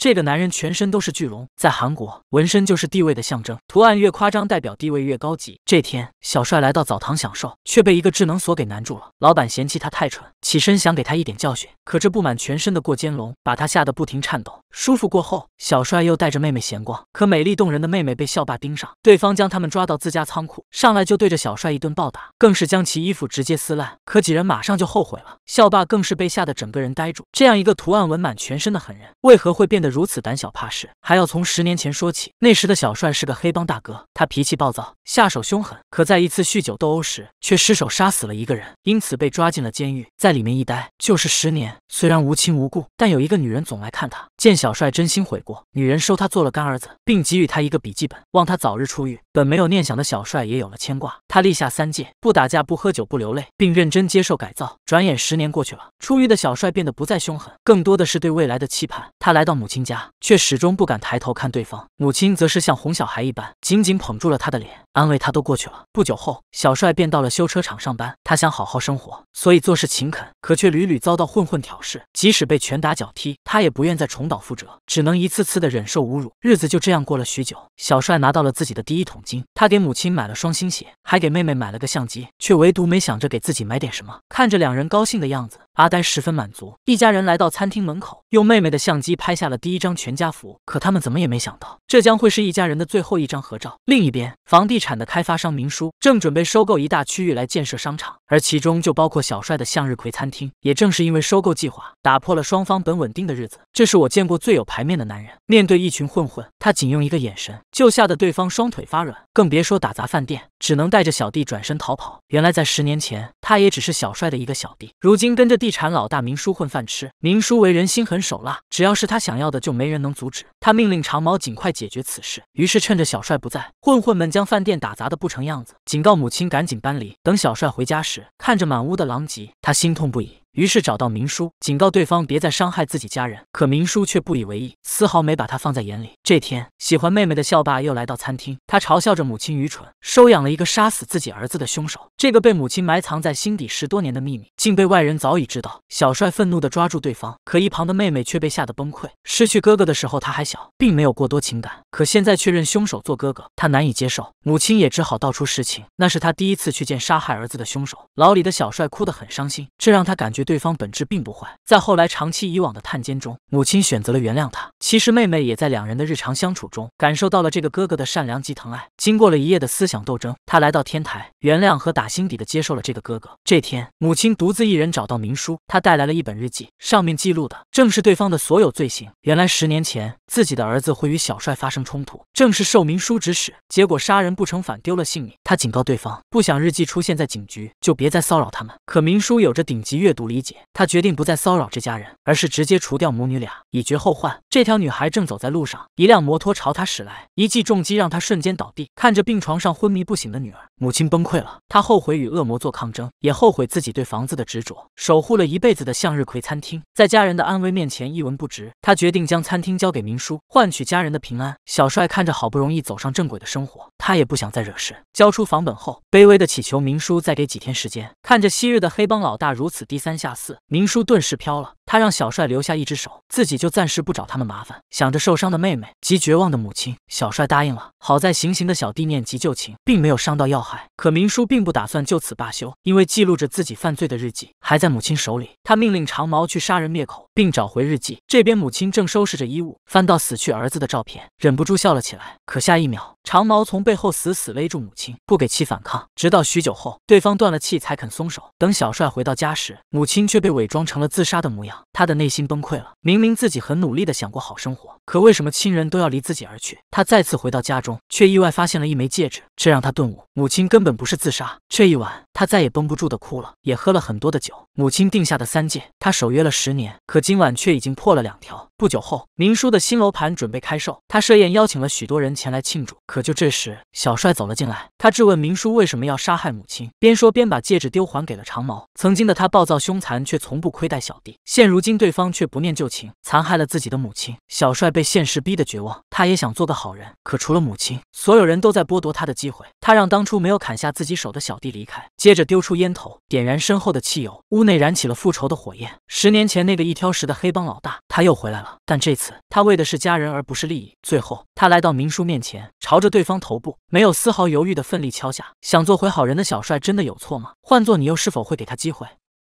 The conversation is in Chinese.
这个男人全身都是巨龙，在韩国纹身就是地位的象征，图案越夸张，代表地位越高级。这天，小帅来到澡堂享受，却被一个智能锁给难住了。老板嫌弃他太蠢，起身想给他一点教训，可这布满全身的过肩龙把他吓得不停颤抖。舒服过后，小帅又带着妹妹闲逛，可美丽动人的妹妹被校霸盯上，对方将他们抓到自家仓库，上来就对着小帅一顿暴打，更是将其衣服直接撕烂。可几人马上就后悔了，校霸更是被吓得整个人呆住。这样一个图案纹满全身的狠人，为何会变得？如此胆小怕事，还要从十年前说起。那时的小帅是个黑帮大哥，他脾气暴躁，下手凶狠。可在一次酗酒斗殴时，却失手杀死了一个人，因此被抓进了监狱。在里面一待就是十年。虽然无亲无故，但有一个女人总来看他。见小帅真心悔过，女人收他做了干儿子，并给予他一个笔记本，望他早日出狱。本没有念想的小帅也有了牵挂，他立下三戒：不打架、不喝酒、不流泪，并认真接受改造。转眼十年过去了，出狱的小帅变得不再凶狠，更多的是对未来的期盼。他来到母亲家，却始终不敢抬头看对方。母亲则是像哄小孩一般，紧紧捧住了他的脸，安慰他都过去了。不久后，小帅便到了修车厂上班。他想好好生活，所以做事勤恳，可却屡屡遭到混混挑事，即使被拳打脚踢，他也不愿再重蹈覆辙，只能一次次的忍受侮辱。日子就这样过了许久，小帅拿到了自己的第一桶。他给母亲买了双新鞋，还给妹妹买了个相机，却唯独没想着给自己买点什么。看着两人高兴的样子。阿呆十分满足，一家人来到餐厅门口，用妹妹的相机拍下了第一张全家福。可他们怎么也没想到，这将会是一家人的最后一张合照。另一边，房地产的开发商明叔正准备收购一大区域来建设商场，而其中就包括小帅的向日葵餐厅。也正是因为收购计划，打破了双方本稳定的日子。这是我见过最有牌面的男人，面对一群混混，他仅用一个眼神就吓得对方双腿发软，更别说打砸饭店，只能带着小弟转身逃跑。原来在十年前，他也只是小帅的一个小弟，如今跟着弟。地产老大明叔混饭吃，明叔为人心狠手辣，只要是他想要的，就没人能阻止他。命令长毛尽快解决此事。于是趁着小帅不在，混混们将饭店打砸的不成样子，警告母亲赶紧搬离。等小帅回家时，看着满屋的狼藉，他心痛不已。于是找到明叔，警告对方别再伤害自己家人。可明叔却不以为意，丝毫没把他放在眼里。这天，喜欢妹妹的校霸又来到餐厅，他嘲笑着母亲愚蠢，收养了一个杀死自己儿子的凶手。这个被母亲埋藏在心底十多年的秘密，竟被外人早已知道。小帅愤怒地抓住对方，可一旁的妹妹却被吓得崩溃。失去哥哥的时候他还小，并没有过多情感，可现在却认凶手做哥哥，他难以接受。母亲也只好道出实情，那是他第一次去见杀害儿子的凶手牢里的小帅，哭得很伤心。这让他感觉。对方本质并不坏，在后来长期以往的探监中，母亲选择了原谅他。其实妹妹也在两人的日常相处中感受到了这个哥哥的善良及疼爱。经过了一夜的思想斗争，他来到天台，原谅和打心底的接受了这个哥哥。这天，母亲独自一人找到明叔，他带来了一本日记，上面记录的正是对方的所有罪行。原来十年前自己的儿子会与小帅发生冲突，正是受明叔指使，结果杀人不成反丢了性命。他警告对方，不想日记出现在警局，就别再骚扰他们。可明叔有着顶级阅读。理解，他决定不再骚扰这家人，而是直接除掉母女俩，以绝后患。这条女孩正走在路上，一辆摩托朝她驶来，一记重击让她瞬间倒地。看着病床上昏迷不醒的女儿，母亲崩溃了。她后悔与恶魔做抗争，也后悔自己对房子的执着。守护了一辈子的向日葵餐厅，在家人的安危面前一文不值。他决定将餐厅交给明叔，换取家人的平安。小帅看着好不容易走上正轨的生活，他也不想再惹事。交出房本后，卑微的祈求明叔再给几天时间。看着昔日的黑帮老大如此低三。下四明叔顿时飘了，他让小帅留下一只手，自己就暂时不找他们麻烦。想着受伤的妹妹及绝望的母亲，小帅答应了。好在行刑的小弟念及旧情，并没有伤到要害。可明叔并不打算就此罢休，因为记录着自己犯罪的日记还在母亲手里。他命令长毛去杀人灭口，并找回日记。这边母亲正收拾着衣物，翻到死去儿子的照片，忍不住笑了起来。可下一秒，长毛从背后死死勒住母亲，不给其反抗，直到许久后对方断了气才肯松手。等小帅回到家时，母。亲却被伪装成了自杀的模样。他的内心崩溃了，明明自己很努力的想过好生活，可为什么亲人都要离自己而去？他再次回到家中，却意外发现了一枚戒指，这让他顿悟，母亲根本不是自杀。这一晚，他再也绷不住的哭了，也喝了很多的酒。母亲定下的三戒，他守约了十年，可今晚却已经破了两条。不久后，明叔的新楼盘准备开售，他设宴邀请了许多人前来庆祝。可就这时，小帅走了进来，他质问明叔为什么要杀害母亲，边说边把戒指丢还给了长毛。曾经的他暴躁凶残，却从不亏待小弟，现如今。因对方却不念旧情，残害了自己的母亲。小帅被现实逼得绝望，他也想做个好人，可除了母亲，所有人都在剥夺他的机会。他让当初没有砍下自己手的小弟离开，接着丢出烟头，点燃身后的汽油，屋内燃起了复仇的火焰。十年前那个一挑十的黑帮老大，他又回来了。但这次他为的是家人，而不是利益。最后，他来到明叔面前，朝着对方头部没有丝毫犹豫地奋力敲下。想做回好人的小帅，真的有错吗？换做你，又是否会给他机会？